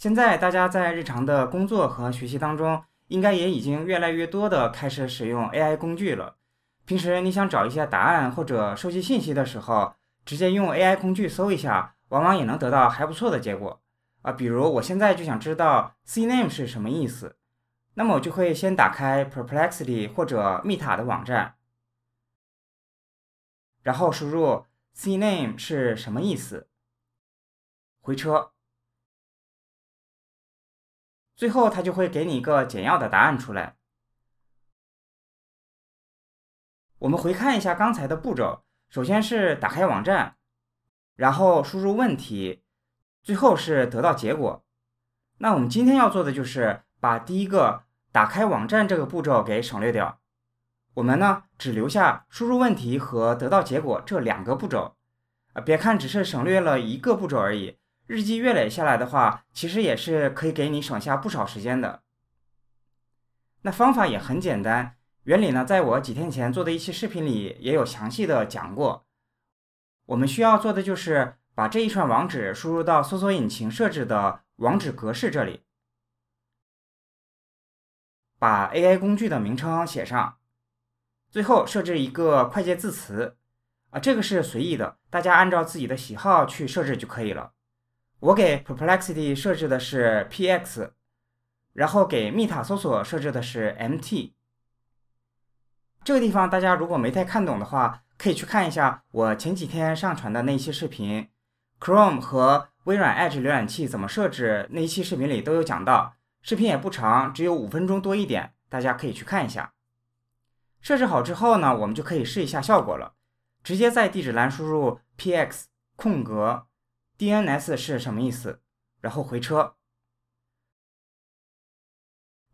现在大家在日常的工作和学习当中，应该也已经越来越多的开始使用 AI 工具了。平时你想找一下答案或者收集信息的时候，直接用 AI 工具搜一下，往往也能得到还不错的结果。啊，比如我现在就想知道 CNAME 是什么意思，那么我就会先打开 Perplexity 或者 t 塔的网站，然后输入 CNAME 是什么意思，回车。最后，它就会给你一个简要的答案出来。我们回看一下刚才的步骤：首先是打开网站，然后输入问题，最后是得到结果。那我们今天要做的就是把第一个打开网站这个步骤给省略掉。我们呢，只留下输入问题和得到结果这两个步骤。啊，别看只是省略了一个步骤而已。日积月累下来的话，其实也是可以给你省下不少时间的。那方法也很简单，原理呢，在我几天前做的一期视频里也有详细的讲过。我们需要做的就是把这一串网址输入到搜索引擎设置的网址格式这里，把 AI 工具的名称写上，最后设置一个快捷字词，啊，这个是随意的，大家按照自己的喜好去设置就可以了。我给 Perplexity 设置的是 PX，然后给密塔搜索设置的是 MT。这个地方大家如果没太看懂的话，可以去看一下我前几天上传的那一期视频，Chrome 和微软 Edge 浏览器怎么设置那一期视频里都有讲到，视频也不长，只有五分钟多一点，大家可以去看一下。设置好之后呢，我们就可以试一下效果了，直接在地址栏输入 PX 空格。DNS 是什么意思？然后回车，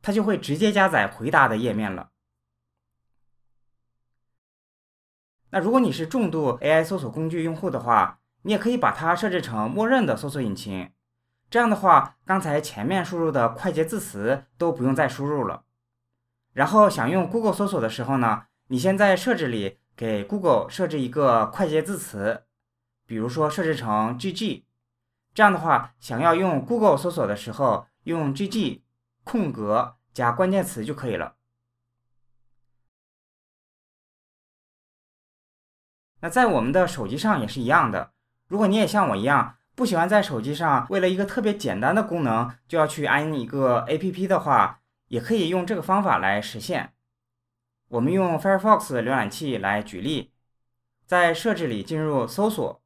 它就会直接加载回答的页面了。那如果你是重度 AI 搜索工具用户的话，你也可以把它设置成默认的搜索引擎。这样的话，刚才前面输入的快捷字词都不用再输入了。然后想用 Google 搜索的时候呢，你先在设置里给 Google 设置一个快捷字词，比如说设置成 GG。这样的话，想要用 Google 搜索的时候，用 G G 空格加关键词就可以了。那在我们的手机上也是一样的。如果你也像我一样，不喜欢在手机上为了一个特别简单的功能就要去安一个 A P P 的话，也可以用这个方法来实现。我们用 Firefox 浏览器来举例，在设置里进入搜索。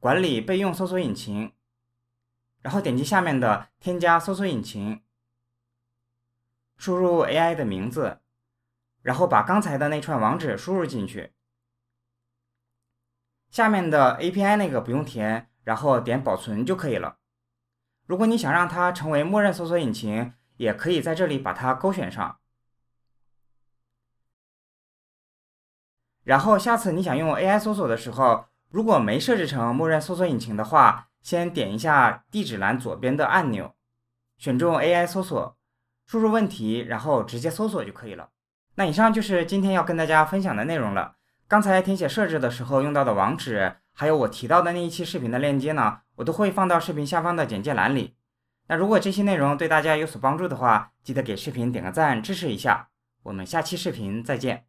管理备用搜索引擎，然后点击下面的“添加搜索引擎”，输入 AI 的名字，然后把刚才的那串网址输入进去。下面的 API 那个不用填，然后点保存就可以了。如果你想让它成为默认搜索引擎，也可以在这里把它勾选上。然后下次你想用 AI 搜索的时候。如果没设置成默认搜索引擎的话，先点一下地址栏左边的按钮，选中 AI 搜索，输入问题，然后直接搜索就可以了。那以上就是今天要跟大家分享的内容了。刚才填写设置的时候用到的网址，还有我提到的那一期视频的链接呢，我都会放到视频下方的简介栏里。那如果这些内容对大家有所帮助的话，记得给视频点个赞支持一下。我们下期视频再见。